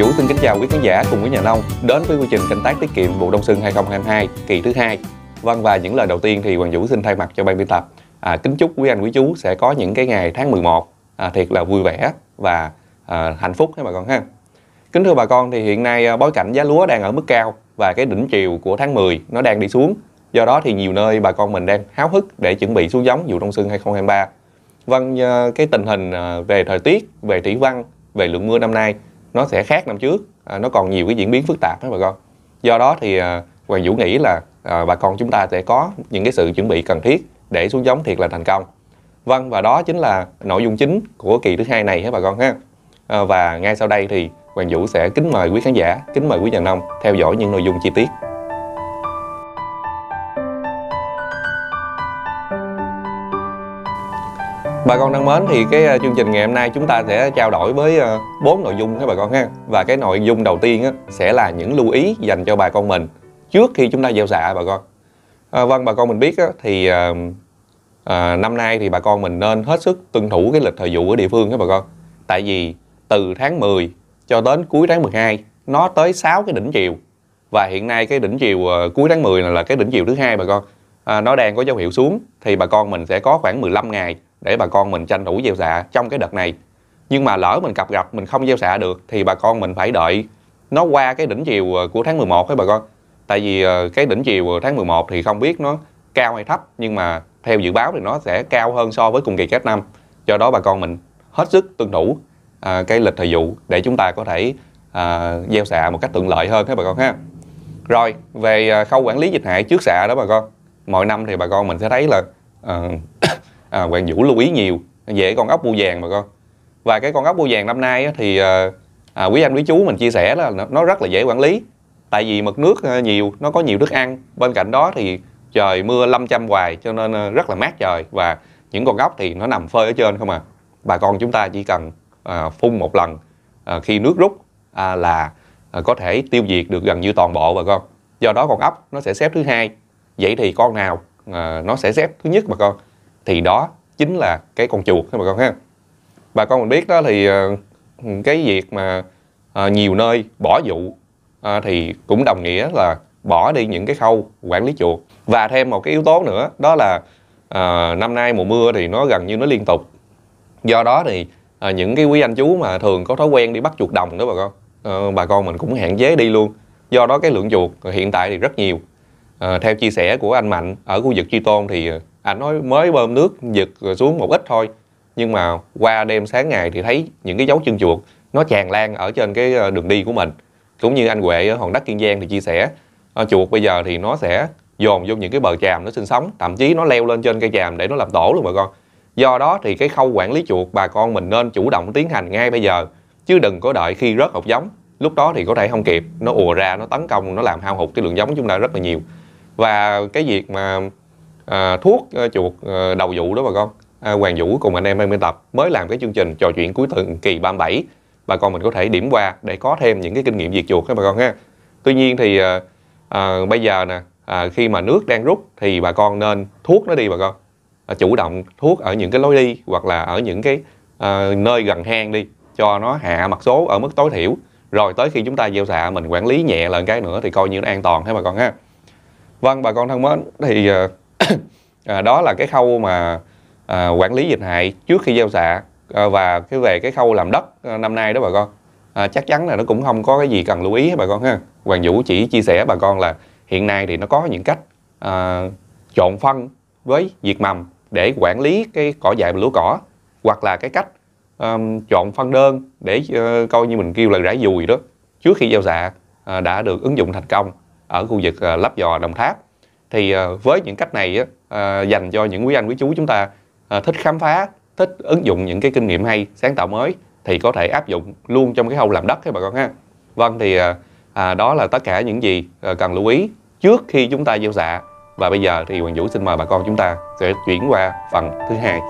Vũ xin kính chào quý khán giả cùng với nhà nông đến với quy trình canh tác tiết kiệm vụ đông xuân 2022 kỳ thứ hai. Vâng và những lời đầu tiên thì Hoàng Vũ xin thay mặt cho ban biên tập à, kính chúc quý anh quý chú sẽ có những cái ngày tháng 11 à, thiệt là vui vẻ và à, hạnh phúc các bà con ha. Kính thưa bà con thì hiện nay à, bối cảnh giá lúa đang ở mức cao và cái đỉnh chiều của tháng 10 nó đang đi xuống. Do đó thì nhiều nơi bà con mình đang háo hức để chuẩn bị xuống giống vụ đông xuân 2023. Vâng, cái tình hình à, về thời tiết, về thủy văn, về lượng mưa năm nay nó sẽ khác năm trước à, nó còn nhiều cái diễn biến phức tạp đó bà con do đó thì à, hoàng vũ nghĩ là à, bà con chúng ta sẽ có những cái sự chuẩn bị cần thiết để xuống giống thiệt là thành công vâng và đó chính là nội dung chính của kỳ thứ hai này hả bà con ha à, và ngay sau đây thì hoàng vũ sẽ kính mời quý khán giả kính mời quý nhà nông theo dõi những nội dung chi tiết Bà con thân mến thì cái à, chương trình ngày hôm nay chúng ta sẽ trao đổi với à, bốn nội dung các bà con ha. Và cái nội dung đầu tiên sẽ là những lưu ý dành cho bà con mình trước khi chúng ta gieo xạ bà con. À, vâng bà con mình biết thì à, à, năm nay thì bà con mình nên hết sức tuân thủ cái lịch thời vụ ở địa phương các bà con. Tại vì từ tháng 10 cho đến cuối tháng 12 nó tới 6 cái đỉnh chiều và hiện nay cái đỉnh chiều cuối tháng 10 là, là cái đỉnh chiều thứ hai bà con à, nó đang có dấu hiệu xuống thì bà con mình sẽ có khoảng 15 ngày để bà con mình tranh thủ gieo xạ trong cái đợt này nhưng mà lỡ mình cập gặp mình không gieo xạ được thì bà con mình phải đợi nó qua cái đỉnh chiều ờ, của tháng 11 ấy bà con tại vì ờ, cái đỉnh chiều ờ, tháng 11 thì không biết nó cao hay thấp nhưng mà theo dự báo thì nó sẽ cao hơn so với cùng kỳ các năm do đó bà con mình hết sức tuân thủ à, cái lịch thời vụ để chúng ta có thể à, gieo xạ một cách thuận lợi hơn các bà con ha rồi về khâu quản lý dịch hại trước xạ đó bà con mọi năm thì bà con mình sẽ thấy là uh, à, Hoàng Vũ lưu ý nhiều về con ốc bu vàng mà con và cái con ốc bu vàng năm nay thì à, à, quý anh quý chú mình chia sẻ là nó rất là dễ quản lý tại vì mực nước à, nhiều nó có nhiều thức ăn bên cạnh đó thì trời mưa lâm chăm hoài cho nên à, rất là mát trời và những con ốc thì nó nằm phơi ở trên không à bà con chúng ta chỉ cần à, phun một lần à, khi nước rút à, là à, có thể tiêu diệt được gần như toàn bộ bà con do đó con ốc nó sẽ xếp thứ hai vậy thì con nào à, nó sẽ xếp thứ nhất bà con thì đó chính là cái con chuột các bà con ha bà con mình biết đó thì ờ, cái việc mà ờ, nhiều nơi bỏ vụ ờ, thì cũng đồng nghĩa là bỏ đi những cái khâu quản lý chuột và thêm một cái yếu tố nữa đó là năm nay mùa mưa thì nó gần như nó liên tục do đó thì những cái quý anh chú mà thường có thói quen đi bắt chuột đồng đó bà con bà con mình cũng hạn chế đi luôn do đó cái lượng chuột hiện tại thì rất nhiều theo chia sẻ của anh mạnh ở khu vực chi tôn thì à, nói mới bơm nước giật xuống một ít thôi nhưng mà qua đêm sáng ngày thì thấy những cái dấu chân chuột nó tràn lan ở trên cái ờ, đường đi của mình cũng như anh Huệ ở Hòn Đất Kiên Giang thì chia sẻ ờ, chuột bây giờ thì nó sẽ dồn vô những cái bờ tràm nó sinh sống thậm chí nó leo lên trên cây tràm để nó làm tổ luôn bà con do đó thì cái khâu quản lý chuột bà con mình nên chủ động tiến hành ngay bây giờ chứ đừng có đợi khi rớt hột giống lúc đó thì có thể không kịp nó ùa ra nó tấn công nó làm hao hụt cái lượng giống chúng ta rất là nhiều và cái việc mà à, thuốc à, chuột à, đầu vụ đó bà con à, Hoàng Vũ cùng anh em đang biên tập mới làm cái chương trình trò chuyện cuối tuần kỳ 37 bà con mình có thể điểm qua để có thêm những cái kinh nghiệm diệt chuột các bà con ha tuy nhiên thì à, à, bây giờ nè à, khi mà nước đang rút thì bà con nên thuốc nó đi bà con à, chủ động thuốc ở những cái lối đi hoặc là ở những cái à, nơi gần hang đi cho nó hạ mặt số ở mức tối thiểu rồi tới khi chúng ta gieo xạ mình quản lý nhẹ lần cái nữa thì coi như nó an toàn thế bà con ha vâng bà con thân mến thì à, à, đó là cái khâu mà à, quản lý dịch hại trước khi gieo xạ à, và cái về cái khâu làm đất à, năm nay đó bà con à, chắc chắn là nó cũng không có cái gì cần lưu ý bà con ha hoàng vũ chỉ chia sẻ bà con là hiện nay thì nó có những cách à, trộn phân với diệt mầm để quản lý cái cỏ dại và lúa cỏ hoặc là cái cách um, chọn phân đơn để uh, coi như mình kêu là rải dùi đó trước khi gieo xạ uh, đã được ứng dụng thành công ở khu vực uh, lắp giò đồng tháp thì ờ, với những cách này ờ, dành cho những quý anh quý chú chúng ta ờ, thích khám phá thích ứng dụng những cái kinh nghiệm hay sáng tạo mới thì có thể áp dụng luôn trong cái khâu làm đất các bà con ha vâng thì à, đó là tất cả những gì cần lưu ý trước khi chúng ta gieo xạ và bây giờ thì hoàng vũ xin mời bà con chúng ta sẽ chuyển qua phần thứ hai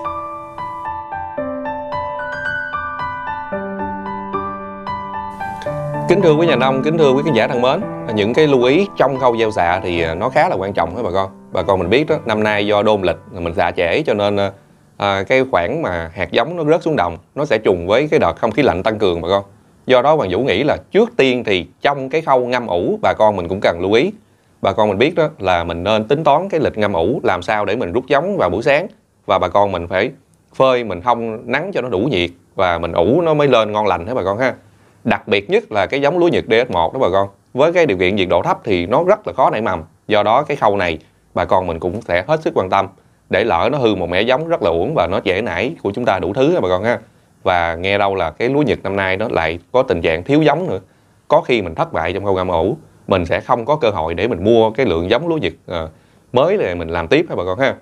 kính thưa quý nhà nông kính thưa quý khán giả thân mến những cái lưu ý trong khâu gieo xạ thì à, nó khá là quan trọng đó bà con bà con mình biết đó năm nay do đôn lịch mình xạ trễ cho nên à, à, cái khoảng mà hạt giống nó rớt xuống đồng nó sẽ trùng với cái đợt không khí lạnh tăng cường bà con do đó hoàng vũ nghĩ là trước tiên thì trong cái khâu ngâm ủ bà con mình cũng cần lưu ý bà con mình biết đó là mình nên tính toán cái lịch ngâm ủ làm sao để mình rút giống vào buổi sáng và bà con mình phải phơi mình không nắng cho nó đủ nhiệt và mình ủ nó mới lên ngon lành hết bà con ha đặc biệt nhất là cái giống lúa nhật DS1 đó bà con với cái điều kiện nhiệt độ thấp thì nó rất là khó nảy mầm do đó cái khâu này bà con mình cũng sẽ hết sức quan tâm để lỡ nó hư một mẻ giống rất là uổng và nó dễ nảy của chúng ta đủ thứ bà con ha và nghe đâu là cái lúa nhật năm nay nó lại có tình trạng thiếu giống nữa có khi mình thất bại trong khâu gam ủ mình sẽ không có cơ hội để mình mua cái lượng giống lúa nhật ờ, mới để mình làm tiếp ha bà con ha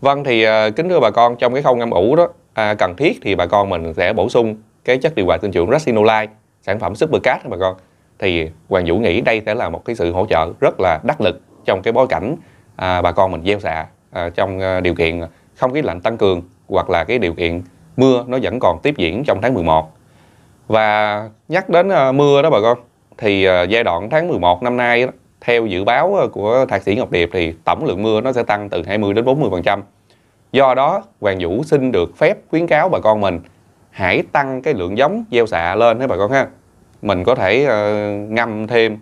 vâng thì ờ, kính thưa bà con trong cái khâu ngâm ủ đó à, cần thiết thì bà con mình sẽ bổ sung cái chất điều hòa sinh trưởng Racinolite sản phẩm Supercat bà con thì Hoàng Vũ nghĩ đây sẽ là một cái sự hỗ trợ rất là đắc lực trong cái bối cảnh à, bà con mình gieo xạ à, trong à, điều kiện không khí lạnh tăng cường hoặc là cái điều kiện mưa nó vẫn còn tiếp diễn trong tháng 11 và nhắc đến à, mưa đó bà con thì à, giai đoạn tháng 11 năm nay đó, theo dự báo à, của thạc sĩ Ngọc Điệp thì tổng lượng mưa nó sẽ tăng từ 20 đến 40 phần trăm do đó Hoàng Vũ xin được phép khuyến cáo bà con mình hãy tăng cái lượng giống gieo xạ lên đấy bà con ha mình có thể uh, ngâm thêm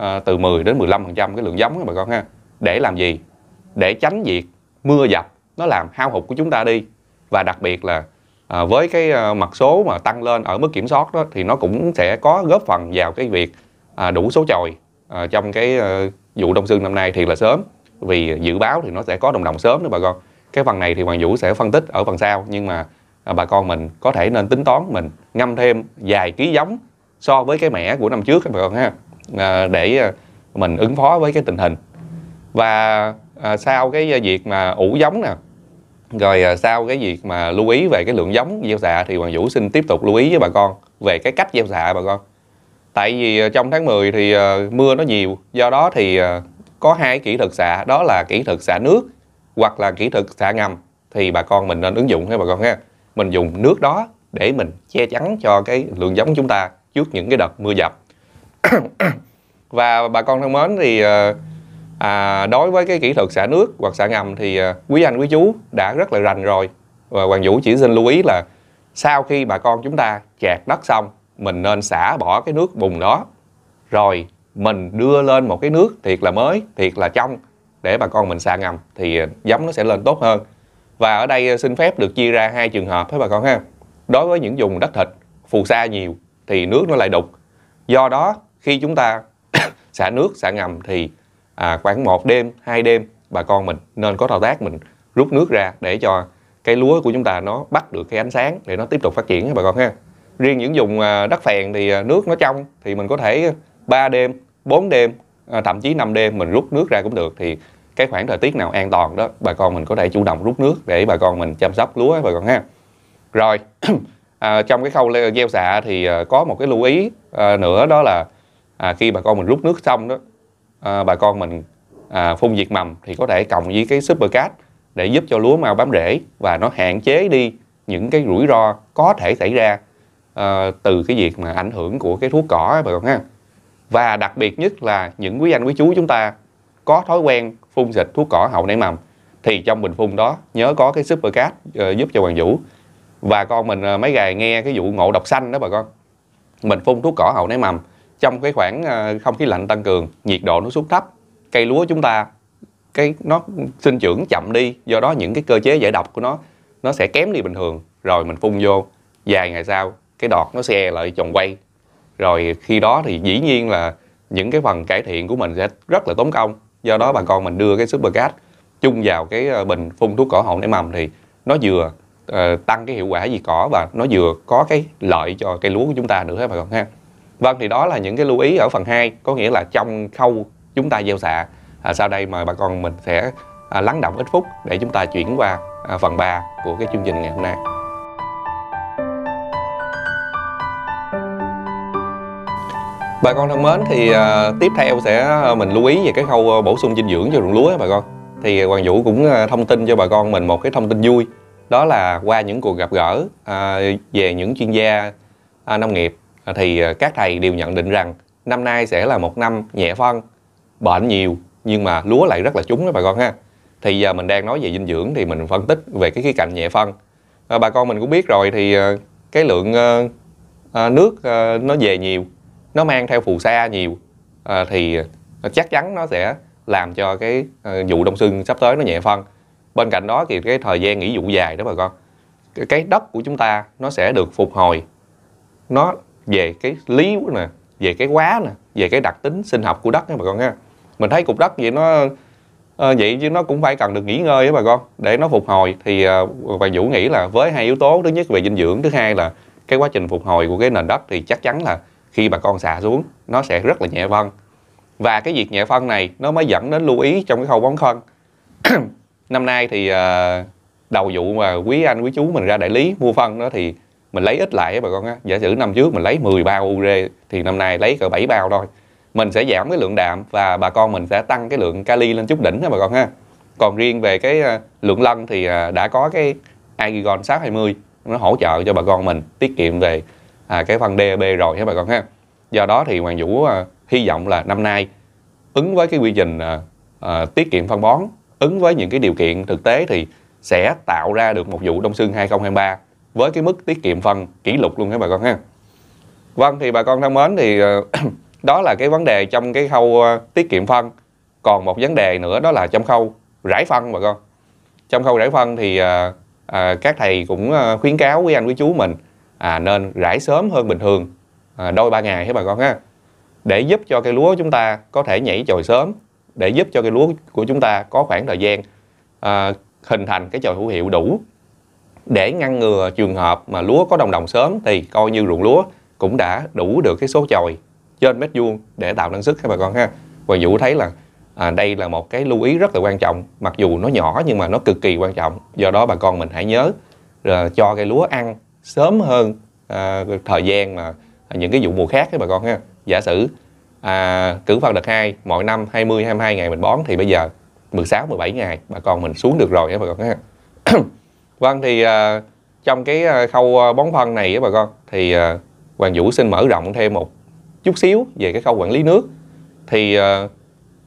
uh, từ 10 đến 15 phần trăm cái lượng giống đấy bà con ha để làm gì để tránh việc mưa dập nó làm hao hụt của chúng ta đi và đặc biệt là à, với cái mặt số mà tăng lên ở mức kiểm soát đó thì nó cũng sẽ có góp phần vào cái việc à, đủ số chồi à, trong cái à, vụ đông xuân năm nay thì là sớm vì dự báo thì nó sẽ có đồng đồng sớm nữa bà con cái phần này thì hoàng vũ sẽ phân tích ở phần sau nhưng mà À, bà con mình có thể nên tính toán mình ngâm thêm vài ký giống so với cái mẻ của năm trước các bà con ha à, để à, mình ứng phó với cái tình hình và sau cái việc mà ủ giống nè rồi sau cái việc mà lưu ý về cái lượng giống gieo xạ thì Hoàng Vũ xin tiếp tục lưu ý với bà con về cái cách gieo xạ bà con tại vì trong tháng 10 thì mưa nó nhiều do đó thì có hai kỹ thuật xạ đó là kỹ thuật xạ nước hoặc là kỹ thuật xạ ngầm thì bà con mình nên ứng dụng ha bà con ha mình dùng nước đó để mình che chắn cho cái lượng giống chúng ta trước những cái đợt mưa dập và bà con thân mến thì ờ, à, đối với cái kỹ thuật xả nước hoặc xả ngầm thì ờ, quý anh quý chú đã rất là rành rồi và hoàng vũ chỉ xin lưu ý là sau khi bà con chúng ta chạt đất xong mình nên xả bỏ cái nước bùn đó rồi mình đưa lên một cái nước thiệt là mới thiệt là trong để bà con mình xả ngầm thì ờ, giống nó sẽ lên tốt hơn và ở đây ờ, xin phép được chia ra hai trường hợp hết bà con ha đối với những vùng đất thịt phù sa nhiều thì nước nó lại đục do đó khi chúng ta xả nước xả ngầm thì à, khoảng một đêm hai đêm bà con mình nên có thao tác mình rút nước ra để cho cái lúa của chúng ta nó bắt được cái ánh sáng để nó tiếp tục phát triển các bà con ha riêng những vùng à, đất phèn thì à, nước nó trong thì mình có thể 3 đêm 4 đêm à, thậm chí 5 đêm mình rút nước ra cũng được thì cái khoảng thời tiết nào an toàn đó bà con mình có thể chủ động rút nước để bà con mình chăm sóc lúa bà con ha rồi à, trong cái khâu gieo xạ thì à, có một cái lưu ý à, nữa đó là à, khi bà con mình rút nước xong đó à, bà con mình à, phun diệt mầm thì có thể cộng với cái super cát để giúp cho lúa mau bám rễ và nó hạn chế đi những cái rủi ro có thể xảy ra à, từ cái việc mà ảnh hưởng của cái thuốc cỏ bà con ha và đặc biệt nhất là những quý anh quý chú chúng ta có thói quen phun xịt thuốc cỏ hậu nảy mầm thì trong bình phun đó nhớ có cái super cat ờ, giúp cho hoàng vũ và con mình ờ, mấy ngày nghe cái vụ ngộ độc xanh đó bà con mình phun thuốc cỏ hậu nảy mầm trong cái khoảng ờ, không khí lạnh tăng cường nhiệt độ nó xuống thấp cây lúa chúng ta cái nó sinh trưởng chậm đi do đó những cái cơ chế giải độc của nó nó sẽ kém đi bình thường rồi mình phun vô vài ngày sau cái đọt nó xe lại tròn quay rồi khi đó thì dĩ nhiên là những cái phần cải thiện của mình sẽ rất là tốn công do đó bà con mình đưa cái supercat chung vào cái ờ, bình phun thuốc cỏ họng để mầm thì nó vừa uh, tăng cái hiệu quả gì cỏ và nó vừa có cái lợi cho cây lúa của chúng ta nữa các bà con ha vâng thì đó là những cái lưu ý ở phần 2 có nghĩa là trong khâu chúng ta gieo xạ à, sau đây mời bà con mình sẽ à, lắng động ít phút để chúng ta chuyển qua à, phần 3 của cái chương trình ngày hôm nay Bà con thân mến thì à, tiếp theo sẽ à, mình lưu ý về cái khâu à, bổ sung dinh dưỡng cho ruộng lúa bà con. Thì Hoàng Vũ cũng à, thông tin cho bà con mình một cái thông tin vui đó là qua những cuộc gặp gỡ à, về những chuyên gia à, nông nghiệp à, thì các thầy đều nhận định rằng năm nay sẽ là một năm nhẹ phân, bệnh nhiều nhưng mà lúa lại rất là trúng đó bà con ha. Thì giờ mình đang nói về dinh dưỡng thì mình phân tích về cái khía cạnh nhẹ phân. À, bà con mình cũng biết rồi thì cái lượng à, nước à, nó về nhiều nó mang theo phù sa nhiều à, thì chắc chắn nó sẽ làm cho cái à, vụ đông xuân sắp tới nó nhẹ phân bên cạnh đó thì cái thời gian nghỉ vụ dài đó bà con cái đất của chúng ta nó sẽ được phục hồi nó về cái lý nè về cái quá nè về cái đặc tính sinh học của đất nha bà con ha mình thấy cục đất vậy nó à, vậy chứ nó cũng phải cần được nghỉ ngơi á bà con để nó phục hồi thì à, bà vũ nghĩ là với hai yếu tố thứ nhất về dinh dưỡng thứ hai là cái quá trình phục hồi của cái nền đất thì chắc chắn là khi bà con xả xuống nó sẽ rất là nhẹ phân và cái việc nhẹ phân này nó mới dẫn đến lưu ý trong cái khâu bón phân năm nay thì ờ, đầu vụ mà quý anh quý chú mình ra đại lý mua phân đó thì mình lấy ít lại bà con á giả sử năm trước mình lấy 10 bao ure thì năm nay lấy cỡ 7 bao thôi mình sẽ giảm cái lượng đạm và bà con mình sẽ tăng cái lượng kali lên chút đỉnh đó bà con ha còn riêng về cái ờ, lượng lân thì ờ, đã có cái Agigon 620 nó hỗ trợ cho bà con mình tiết kiệm về à, cái phân DAB rồi các bà con ha do đó thì Hoàng Vũ à, hy vọng là năm nay ứng với cái quy trình à, à, tiết kiệm phân bón ứng với những cái điều kiện thực tế thì sẽ tạo ra được một vụ đông xuân 2023 với cái mức tiết kiệm phân kỷ lục luôn các bà con ha vâng thì bà con thân mến thì à, đó là cái vấn đề trong cái khâu à, tiết kiệm phân còn một vấn đề nữa đó là trong khâu rải phân bà con trong khâu rải phân thì à, à, các thầy cũng à, khuyến cáo với anh với chú mình à, nên rải sớm hơn bình thường à, đôi ba ngày các bà con ha để giúp cho cây lúa chúng ta có thể nhảy chồi sớm để giúp cho cây lúa của chúng ta có khoảng thời gian à, hình thành cái chồi hữu hiệu đủ để ngăn ngừa trường hợp mà lúa có đồng đồng sớm thì coi như ruộng lúa cũng đã đủ được cái số chồi trên mét vuông để tạo năng suất các bà con ha và vũ thấy là à, đây là một cái lưu ý rất là quan trọng mặc dù nó nhỏ nhưng mà nó cực kỳ quan trọng do đó bà con mình hãy nhớ à, cho cây lúa ăn sớm hơn à, thời gian mà những cái vụ mùa khác các bà con ha giả sử à, cử phân đợt 2 mỗi năm 20 22 ngày mình bón thì bây giờ 16 17 ngày bà con mình xuống được rồi các bà con ha vâng thì à, trong cái à, khâu à, bón phân này các bà con thì à, Hoàng Vũ xin mở rộng thêm một chút xíu về cái khâu quản lý nước thì à,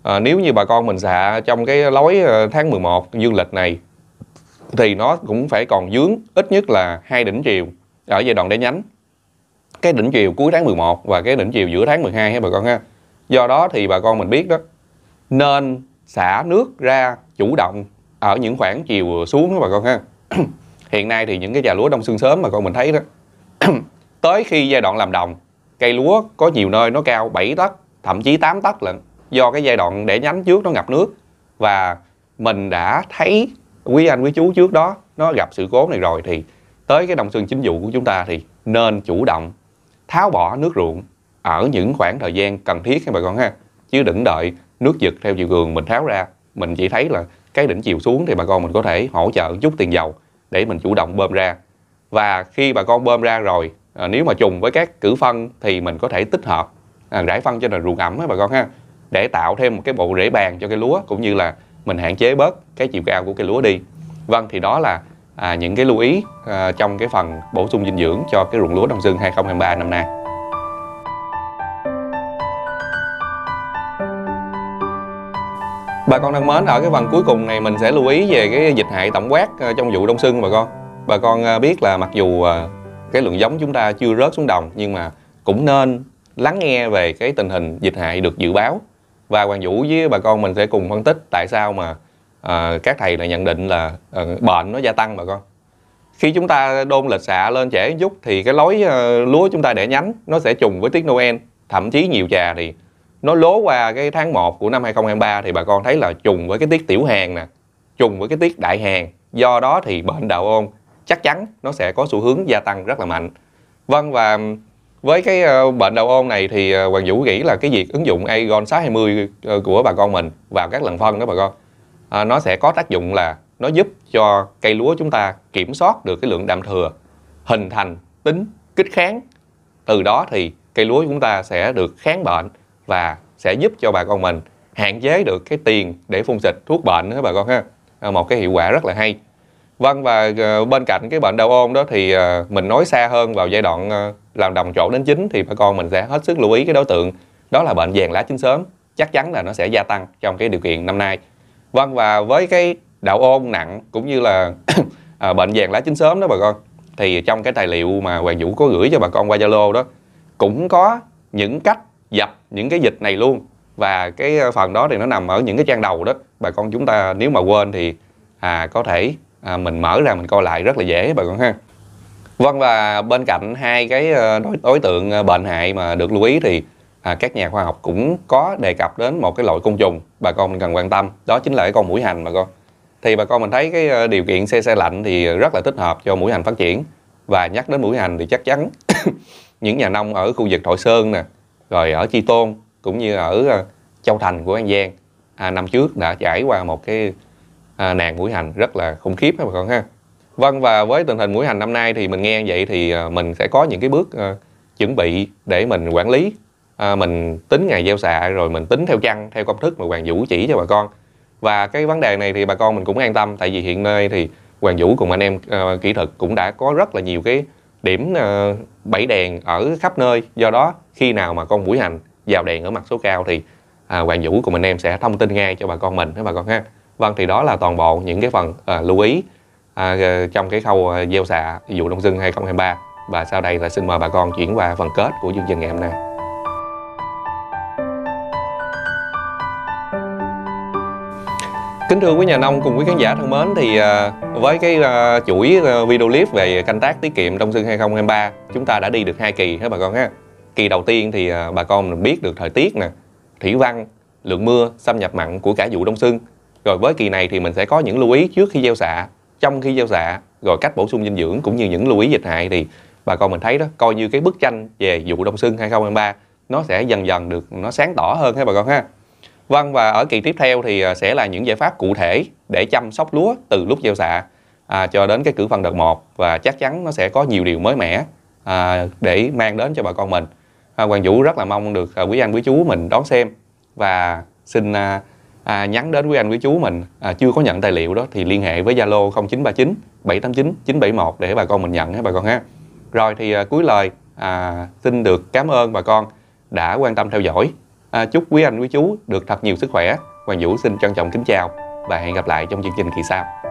à, nếu như bà con mình xạ trong cái lối à, tháng 11 dương lịch này thì nó cũng phải còn dướng ít nhất là hai đỉnh chiều ở giai đoạn để nhánh cái đỉnh chiều cuối tháng 11 và cái đỉnh chiều giữa tháng 12 ha bà con ha do đó thì bà con mình biết đó nên xả nước ra chủ động ở những khoảng chiều xuống đó bà con ha hiện nay thì những cái già lúa đông xương sớm mà con mình thấy đó tới khi giai đoạn làm đồng cây lúa có nhiều nơi nó cao 7 tấc thậm chí 8 tấc lận do cái giai đoạn để nhánh trước nó ngập nước và mình đã thấy quý anh quý chú trước đó nó gặp sự cố này rồi thì tới cái đồng xuân chính vụ của chúng ta thì nên chủ động tháo bỏ nước ruộng ở những khoảng thời gian cần thiết các bà con ha chứ đừng đợi nước giật theo chiều cường mình tháo ra mình chỉ thấy là cái đỉnh chiều xuống thì bà con mình có thể hỗ trợ chút tiền dầu để mình chủ động bơm ra và khi bà con bơm ra rồi à, nếu mà trùng với các cử phân thì mình có thể tích hợp à, rải phân cho nền ruộng ẩm các bà con ha để tạo thêm một cái bộ rễ bàn cho cái lúa cũng như là mình hạn chế bớt cái chiều cao của cây lúa đi vâng thì đó là à, những cái lưu ý à, trong cái phần bổ sung dinh dưỡng cho cái ruộng lúa đông xuân 2023 năm nay Bà con thân mến, ở cái phần cuối cùng này mình sẽ lưu ý về cái dịch hại tổng quát à, trong vụ đông xuân bà con Bà con à, biết là mặc dù à, cái lượng giống chúng ta chưa rớt xuống đồng nhưng mà cũng nên lắng nghe về cái tình hình dịch hại được dự báo và Hoàng Vũ với bà con mình sẽ cùng phân tích tại sao mà à, các thầy lại nhận định là à, bệnh nó gia tăng bà con khi chúng ta đôn lịch xạ lên trễ chút thì cái lối à, lúa chúng ta để nhánh nó sẽ trùng với tiết Noel thậm chí nhiều trà thì nó lố qua cái tháng 1 của năm 2023 thì bà con thấy là trùng với cái tiết tiểu hàng nè trùng với cái tiết đại hàng do đó thì bệnh đạo ôn chắc chắn nó sẽ có xu hướng gia tăng rất là mạnh vâng và với cái ờ, bệnh đầu ôn này thì ờ, Hoàng Vũ nghĩ là cái việc ứng dụng agon 620 ờ, của bà con mình vào các lần phân đó bà con nó sẽ có tác dụng là nó giúp cho cây lúa chúng ta kiểm soát được cái lượng đạm thừa hình thành tính kích kháng từ đó thì cây lúa chúng ta sẽ được kháng bệnh và sẽ giúp cho bà con mình hạn chế được cái tiền để phun xịt thuốc bệnh đó bà con ha một cái hiệu quả rất là hay vâng và ờ, bên cạnh cái bệnh đau ôn đó thì ờ, mình nói xa hơn vào giai đoạn ờ, làm đồng chỗ đến chính thì bà con mình sẽ hết sức lưu ý cái đối tượng đó là bệnh vàng lá chín sớm chắc chắn là nó sẽ gia tăng trong cái điều kiện năm nay vâng và với cái đạo ôn nặng cũng như là à, bệnh vàng lá chín sớm đó bà con thì trong cái tài liệu mà Hoàng Vũ có gửi cho bà con qua Zalo đó cũng có những cách dập những cái dịch này luôn và cái phần đó thì nó nằm ở những cái trang đầu đó bà con chúng ta nếu mà quên thì à có thể à, mình mở ra mình coi lại rất là dễ bà con ha vâng và bên cạnh hai cái ờ, đối, đối tượng ờ, bệnh hại mà được lưu ý thì à, các nhà khoa học cũng có đề cập đến một cái loại côn trùng bà con mình cần quan tâm đó chính là cái con mũi hành bà con thì bà con mình thấy cái ờ, điều kiện xe xe lạnh thì rất là thích hợp cho mũi hành phát triển và nhắc đến mũi hành thì chắc chắn những nhà nông ở khu vực Thọ Sơn nè rồi ở Chi Tôn cũng như ở Châu Thành của An Giang à, năm trước đã trải qua một cái à, nàng mũi hành rất là khủng khiếp các bà con ha vâng và với tình hình mũi hành năm nay thì mình nghe vậy thì à, mình sẽ có những cái bước à, chuẩn bị để mình quản lý à, mình tính ngày gieo xạ rồi mình tính theo chăn theo công thức mà hoàng vũ chỉ cho bà con và cái vấn đề này thì bà con mình cũng an tâm tại vì hiện nay thì hoàng vũ cùng anh em kỹ thuật cũng đã có rất là nhiều cái điểm bẫy đèn ở khắp nơi do đó khi nào mà con mũi hành vào đèn ở mặt số cao thì hoàng vũ cùng anh em sẽ thông tin ngay cho bà con mình các bà con ha vâng thì đó là toàn bộ những cái phần à, lưu ý à, trong cái khâu à, gieo xạ vụ đông xuân 2023 và sau đây là xin mời bà con chuyển qua phần kết của chương trình ngày hôm nay Kính thưa quý nhà nông cùng quý khán giả thân mến thì à, với cái à, chuỗi video clip về canh tác tiết kiệm đông xuân 2023 chúng ta đã đi được hai kỳ hết bà con ha. Kỳ đầu tiên thì bà con biết được thời tiết nè, thủy văn, lượng mưa, xâm nhập mặn của cả vụ đông xuân rồi với kỳ này thì mình sẽ có những lưu ý trước khi gieo xạ trong khi gieo xạ rồi cách bổ sung dinh dưỡng cũng như những lưu ý dịch hại thì bà con mình thấy đó coi như cái bức tranh về vụ đông xuân 2023 nó sẽ dần dần được nó sáng tỏ hơn ha bà con ha vâng và ở kỳ tiếp theo thì à, sẽ là những giải pháp cụ thể để chăm sóc lúa từ lúc gieo xạ à, cho đến cái cử phân đợt 1 và chắc chắn nó sẽ có nhiều điều mới mẻ à, để mang đến cho bà con mình à, Hoàng Vũ rất là mong được à, quý anh quý chú mình đón xem và xin à, à, nhắn đến quý anh quý chú mình à, chưa có nhận tài liệu đó thì liên hệ với Zalo 0939 789 971 để bà con mình nhận ha bà con ha. Rồi thì à, cuối lời à, xin được cảm ơn bà con đã quan tâm theo dõi. À, chúc quý anh quý chú được thật nhiều sức khỏe. Hoàng Vũ xin trân trọng kính chào và hẹn gặp lại trong chương trình kỳ sau.